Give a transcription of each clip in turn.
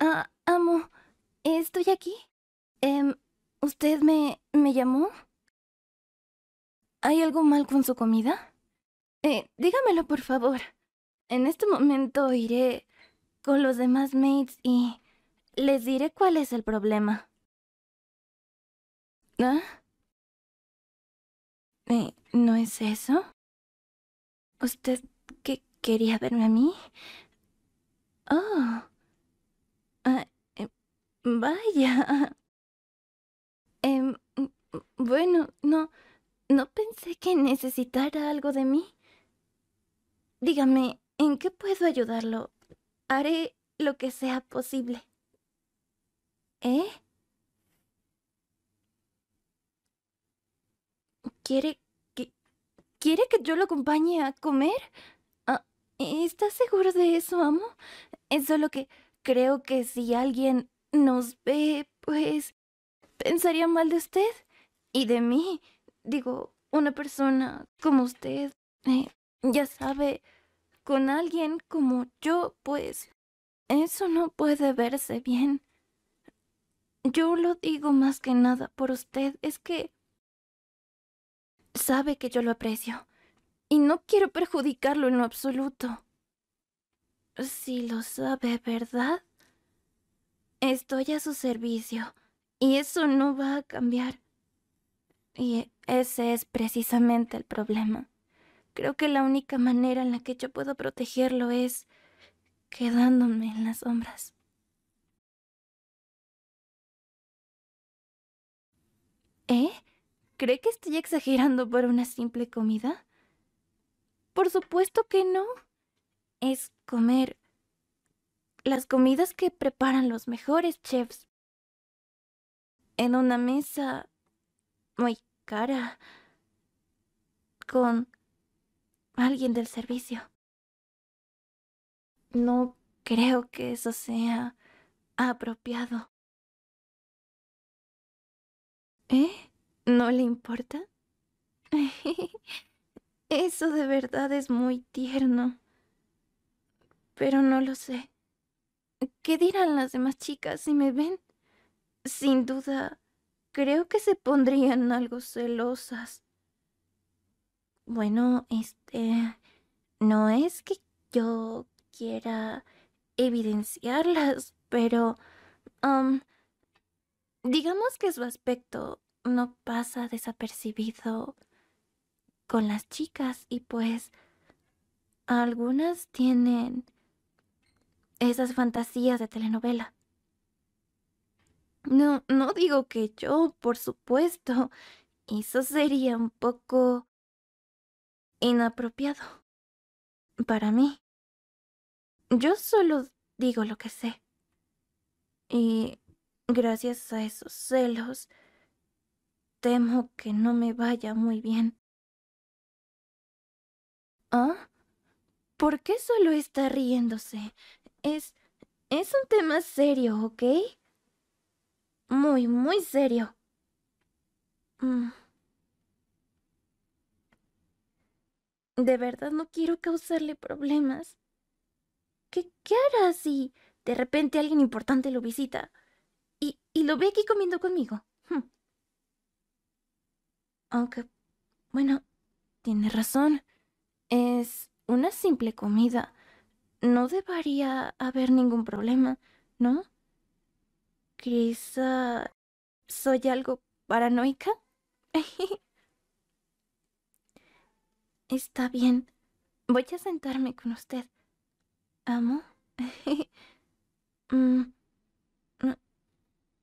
Ah, amo, ¿estoy aquí? Em, ¿Usted me... me llamó? ¿Hay algo mal con su comida? Eh, dígamelo, por favor. En este momento iré con los demás mates y les diré cuál es el problema. ¿Ah? Eh, ¿No es eso? ¿Usted qué quería verme a mí? Oh. Vaya. Em, bueno, no, no pensé que necesitara algo de mí. Dígame, ¿en qué puedo ayudarlo? Haré lo que sea posible. ¿Eh? ¿Quiere que... ¿Quiere que yo lo acompañe a comer? Ah, ¿Estás seguro de eso, amo? Es solo que creo que si alguien nos ve, pues pensaría mal de usted y de mí. Digo, una persona como usted, eh, ya sabe, con alguien como yo, pues eso no puede verse bien. Yo lo digo más que nada por usted, es que sabe que yo lo aprecio y no quiero perjudicarlo en lo absoluto. Si lo sabe, ¿verdad? Estoy a su servicio y eso no va a cambiar. Y ese es precisamente el problema. Creo que la única manera en la que yo puedo protegerlo es quedándome en las sombras. ¿Eh? ¿Cree que estoy exagerando por una simple comida? Por supuesto que no. Es comer las comidas que preparan los mejores chefs en una mesa muy cara con alguien del servicio. No creo que eso sea apropiado. ¿Eh? ¿No le importa? Eso de verdad es muy tierno. Pero no lo sé. ¿Qué dirán las demás chicas si me ven? Sin duda, creo que se pondrían algo celosas. Bueno, este... No es que yo quiera evidenciarlas, pero... digamos que su aspecto no pasa desapercibido con las chicas y pues algunas tienen esas fantasías de telenovela. No, no digo que yo, por supuesto. Eso sería un poco inapropiado para mí. Yo solo digo lo que sé. Y gracias a esos celos, temo que no me vaya muy bien. ¿Ah? ¿Por qué solo está riéndose? Es... es un tema serio, ¿ok? Muy, muy serio. Mm. De verdad no quiero causarle problemas. ¿Qué, ¿Qué, hará si de repente alguien importante lo visita y, y lo ve aquí comiendo conmigo? Hmm. Aunque, bueno, tiene razón. Es una simple comida no debería haber ningún problema, ¿no? Quizá soy algo paranoica. Está bien. Voy a sentarme con usted. ¿Amo? Mm, mm,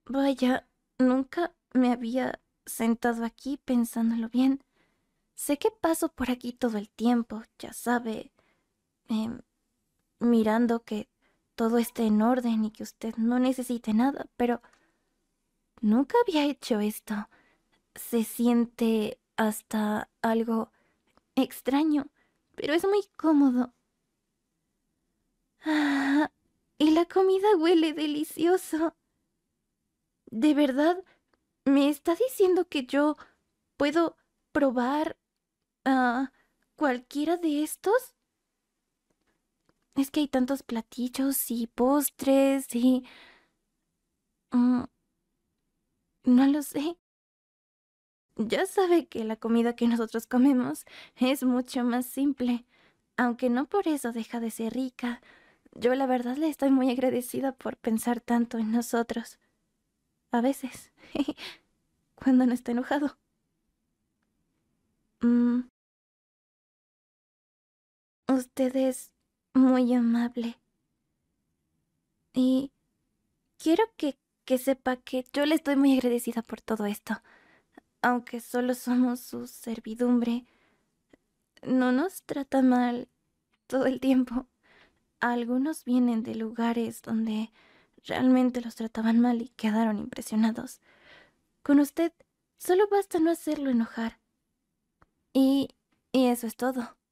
vaya, nunca me había sentado aquí pensándolo bien. Sé que paso por aquí todo el tiempo, ya sabe. Em, mirando que todo esté en orden y que usted no necesite nada, pero nunca había hecho esto. Se siente hasta algo extraño, pero es muy cómodo. Ah, y la comida huele delicioso. ¿De verdad me está diciendo que yo puedo probar a ah, cualquiera de estos? Es que hay tantos platillos y postres y... Mm, no lo sé. Ya sabe que la comida que nosotros comemos es mucho más simple, aunque no por eso deja de ser rica. Yo la verdad le estoy muy agradecida por pensar tanto en nosotros. A veces, cuando no está enojado. Mm. ¿Ustedes muy amable. Y quiero que, sepa que yo le estoy muy agradecida por todo esto. Aunque solo somos su servidumbre, no nos trata mal todo el tiempo. Algunos vienen de lugares donde realmente los trataban mal y quedaron impresionados. Con usted solo basta no hacerlo enojar. Y, y eso es todo.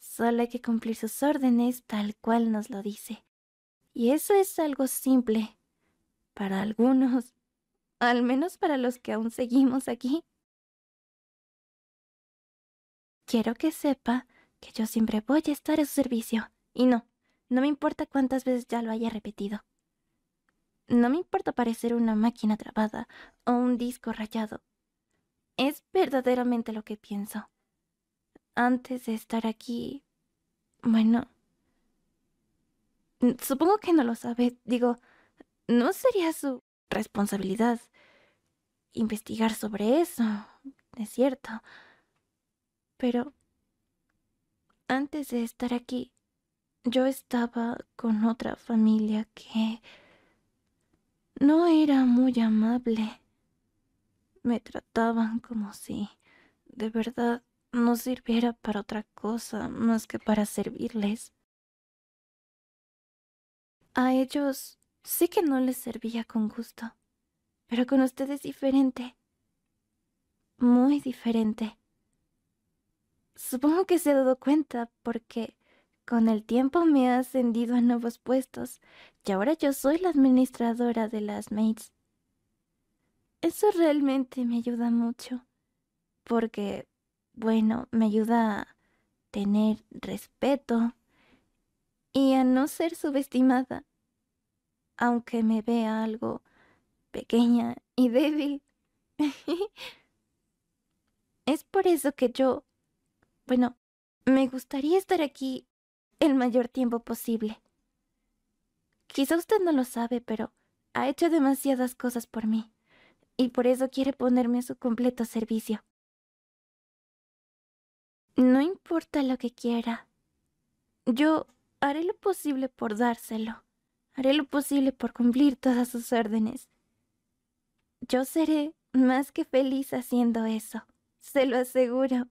Solo hay que cumplir sus órdenes tal cual nos lo dice. Y eso es algo simple. Para algunos. Al menos para los que aún seguimos aquí. Quiero que sepa que yo siempre voy a estar a su servicio. Y no, no me importa cuántas veces ya lo haya repetido. No me importa parecer una máquina trabada o un disco rayado. Es verdaderamente lo que pienso antes de estar aquí, bueno, supongo que no lo sabe. Digo, no sería su responsabilidad investigar sobre eso, es cierto. Pero antes de estar aquí, yo estaba con otra familia que no era muy amable. Me trataban como si de verdad no sirviera para otra cosa más que para servirles. A ellos sí que no les servía con gusto, pero con ustedes diferente. Muy diferente. Supongo que se ha dado cuenta porque con el tiempo me ha ascendido a nuevos puestos y ahora yo soy la administradora de las maids. Eso realmente me ayuda mucho, porque bueno, me ayuda a tener respeto y a no ser subestimada, aunque me vea algo pequeña y débil. es por eso que yo, bueno, me gustaría estar aquí el mayor tiempo posible. Quizá usted no lo sabe, pero ha hecho demasiadas cosas por mí, y por eso quiere ponerme a su completo servicio. No importa lo que quiera. Yo haré lo posible por dárselo. Haré lo posible por cumplir todas sus órdenes. Yo seré más que feliz haciendo eso. Se lo aseguro.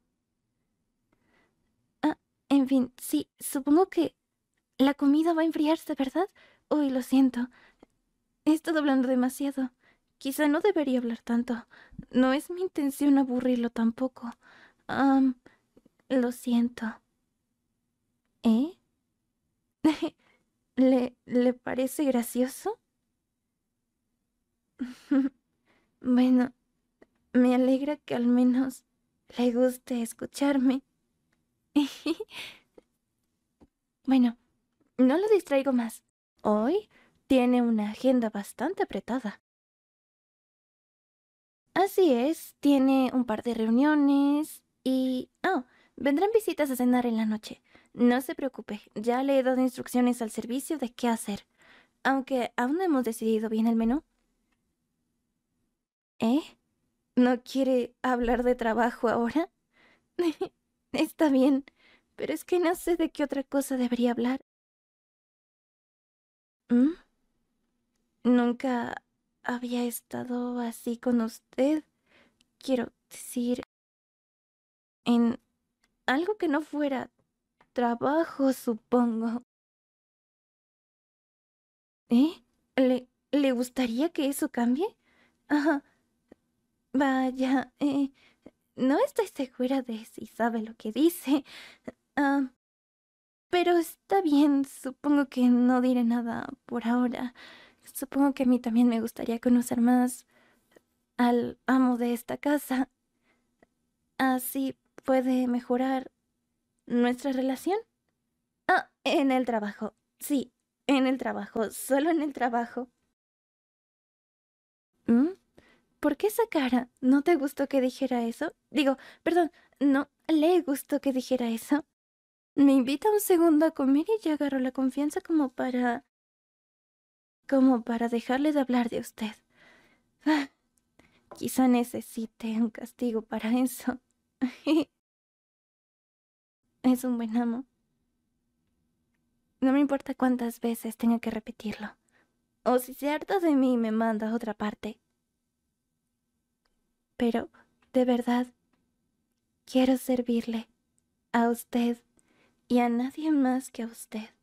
Ah, en fin, sí, supongo que la comida va a enfriarse, ¿verdad? Uy, lo siento. He estado hablando demasiado. Quizá no debería hablar tanto. No es mi intención aburrirlo tampoco. Ah. Lo siento. ¿Eh? ¿Le, parece gracioso? bueno, me alegra que al menos le guste escucharme. bueno, no lo distraigo más. Hoy tiene una agenda bastante apretada. Así es, tiene un par de reuniones y... Oh, Vendrán visitas a cenar en la noche. No se preocupe, ya le he dado instrucciones al servicio de qué hacer. Aunque aún no hemos decidido bien el menú. ¿Eh? ¿No quiere hablar de trabajo ahora? Está bien, pero es que no sé de qué otra cosa debería hablar. ¿Mm? Nunca había estado así con usted. Quiero decir, en algo que no fuera trabajo, supongo. ¿Eh? ¿Le, ¿le gustaría que eso cambie? vaya, eh, no estoy segura de si sabe lo que dice. Ah, pero está bien, supongo que no diré nada por ahora. Supongo que a mí también me gustaría conocer más al amo de esta casa. Así puede mejorar nuestra relación. Ah, en el trabajo. Sí, en el trabajo, solo en el trabajo. ¿Mm? ¿Por qué esa cara? ¿No te gustó que dijera eso? Digo, perdón, ¿no le gustó que dijera eso? Me invita un segundo a comer y ya agarro la confianza como para... como para dejarle de hablar de usted. Ah, quizá necesite un castigo para eso. es un buen amo. No me importa cuántas veces tenga que repetirlo. O si se harta de mí me manda a otra parte. Pero, de verdad, quiero servirle a usted y a nadie más que a usted.